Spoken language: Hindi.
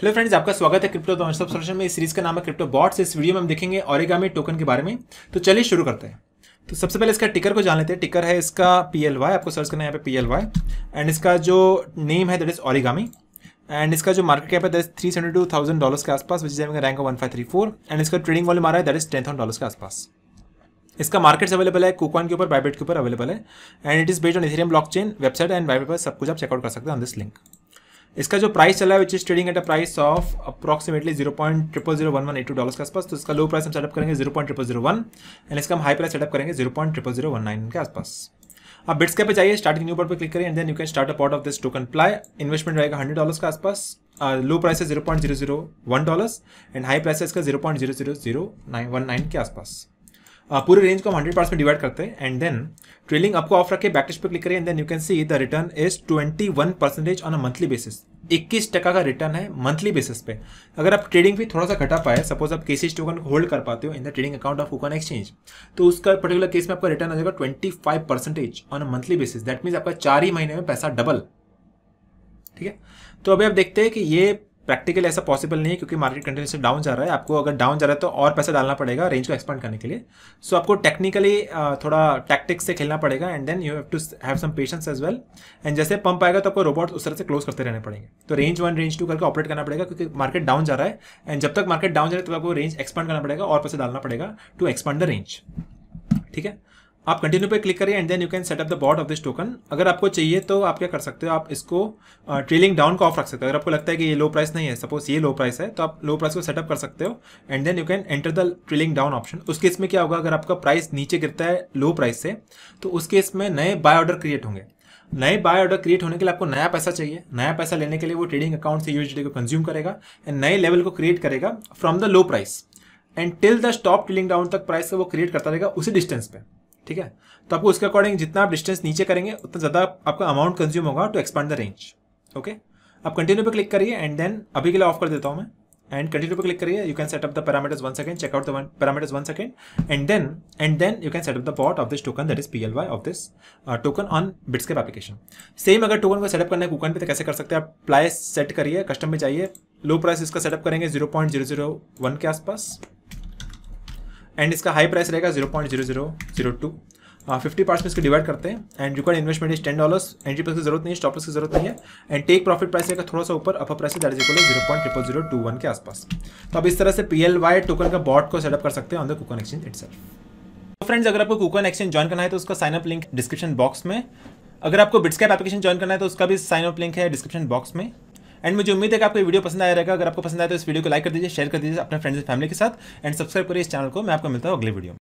हेलो फ्रेंड्स आपका स्वागत है क्रिप्टो सब सॉल्यूशन में सीरीज का नाम है क्रिप्टो बॉट्स इस वीडियो में हम देखेंगे ओरिगामी टोकन के बारे में तो चलिए शुरू करते हैं तो सबसे पहले इसका टिकर को जान लेते हैं टिकर है इसका पी एल वाई आपको सर्च करना है यहाँ पे पी एल वाई एंड इसका जो नेम है दैट इज ऑरिगामी एंड इसका जो मार्केट कैप है that is three two thousand dollars के आसपास विच जाएंगे rank one five three four and इसका ट्रेडिंग वॉल्यूम आ रहा है that is ten thousand dollars के आसपास इसका मार्केट्स अवेलेबल है कोकॉन के ऊपर बाइबेट के ऊपर अवेलेबल है and it is based on Ethereum blockchain website and Bybit पर सब कुछ आप चेकआउट कर सकते हैं ऑन दिस लिंक इसका जो प्राइस चला है which is trading at a price of approximately zero point triple zero one one eight two dollar के आसपास तो इसका लो प्राइस हम सेटअप करेंगे zero point triple zero one and इसका हम हाई प्राइस सेटअप करेंगे zero point triple zero one nine के आसपास आप बिट्स के पे जाइए स्टार्टिंग न्यू पर क्लिक करें and then you can start a part of this token ply investment रहेगा हंड्रेड डॉलर के आसपास लो प्राइस है zero point zero zero one dollar and high price है इसका zero point zero zero zero nine one nine के आसपास Uh, पूरे रेंज को हम हंड्रेड परसेंट में डिवाइड करते हैं एंड देन ट्रेलिंग आपको ऑफ रखे बैकटेस्ट पर क्लिक करें and then you can see the return is twenty one percentage on a monthly basis इक्कीस टका का रिटर्न है मंथली बेसिस पे अगर आप ट्रेडिंग भी थोड़ा सा घटा पाए सपोज आप केसीज टोकन को होल्ड कर पाते हो in the trading account of KuCoin exchange तो उसका पर्टिकुलर केस में आपका रिटर्न आ जाएगा twenty five percentage on a monthly basis that means आपका चार ही महीने में पैसा डबल ठीक है तो अभी आप देखते हैं कि ये प्रैक्टिकली ऐसा पॉसिबल नहीं है क्योंकि मार्केट से डाउन जा रहा है आपको अगर डाउन जा रहा है तो और पैसा डालना पड़ेगा रेंज को एक्सपांड करने के लिए सो so, आपको टेक्निकली थोड़ा टैक्टिक्स से खेलना पड़ेगा and then you have to have some patience as well and जैसे पंप आएगा तो आपको रोबोट उस तरह से क्लोज करते रहने पड़ेंगे तो रेंज वन रेंज टू करके ऑपरेट करना पड़ेगा क्योंकि मार्केट डाउन जा रहा है एंड जब तक मार्केट डाउन जा रहा है तब तो आपको रेंज एक्सपांड करना पड़ेगा और पैसा डालना पड़ेगा टू एक्सपांड द रेंज ठीक है आप कंटिन्यू पे क्लिक करिए and then you can setup the bot of this token अगर आपको चाहिए तो आप क्या कर सकते हो आप इसको ट्रेलिंग डाउन का ऑफ रख सकते हो अगर आपको लगता है कि ये लो प्राइस नहीं है सपोज ये लो प्राइस है तो आप लो प्राइस को सेटअप कर सकते हो and then you can enter the trailing down option उस केस में क्या होगा अगर आपका प्राइस नीचे गिरता है लो प्राइस से तो उस केस में नए बाय ऑर्डर क्रिएट होंगे नए बाय ऑर्डर क्रिएट होने के लिए आपको नया पैसा चाहिए नया पैसा लेने के लिए वो ट्रेडिंग अकाउंट से यूएसडी को कंज्यूम करेगा एंड नए लेवल को क्रिएट करेगा from the low price and till the stop trailing down तक प्राइस वो क्रिएट करता रहेगा उसी डिस्टेंस पे ठीक है तो आपको उसके अकॉर्डिंग जितना आप डिस्टेंस नीचे करेंगे उतना ज़्यादा आपका अमाउंट कंज्यूम होगा to expand the range okay आप कंटिन्यू पे क्लिक करिए एंड देन अभी के लिए ऑफ कर देता हूँ मैं एंड कंटिन्यू पे क्लिक करिए you can setup the parameters one second check out the parameters one second and then and then you can setup the bot of this token that is P L Y of this token on Bitsgap application same अगर टोकन को सेटअप करना है कूकन पे तो कैसे कर सकते हैं आप प्लाइस सेट करिए कस्टम में जाइए लो प्राइस इसका सेटअप करेंगे zero point zero zero one के आसपास एंड इसका हाई प्राइस रहेगा zero point zero zero zero two fifty parts में इसको डिवाइड करते हैं and you can investment is ten dollars entry price की जरूरत नहीं है स्टॉपर्स की जरूरत नहीं है एंड टेक प्रॉफिट प्राइस रहेगा थोड़ा सा ऊपर upper price that is equal zero point triple zero two one के आसपास तो अब इस तरह से पी एल वाई टोकन का बॉट को सेटअप कर सकते हैं on the KuCoin exchange it तो फ्रेंड्स अगर आपको कुकन एक्सचेंज ज्वाइन करना है तो उसका साइनअप लिंक डिस्क्रिप्शन बॉक्स में अगर आपको बिट्सकैप एप्लीकेशन ज्वाइन करना है तो उसका भी साइनअप लिंक है डिस्क्रिप्शन बॉक्स में एंड मुझे उम्मीद है कि आपको वीडियो पसंद आया रहेगा अगर आपको पसंद आया तो इस वीडियो को लाइक कर दीजिए शेयर कर दीजिए अपने फ्रेंड्स फैमिली के साथ एंड सब्सक्राइब करिए इस चैनल को मैं आपको मिलता हूँ अगले वीडियो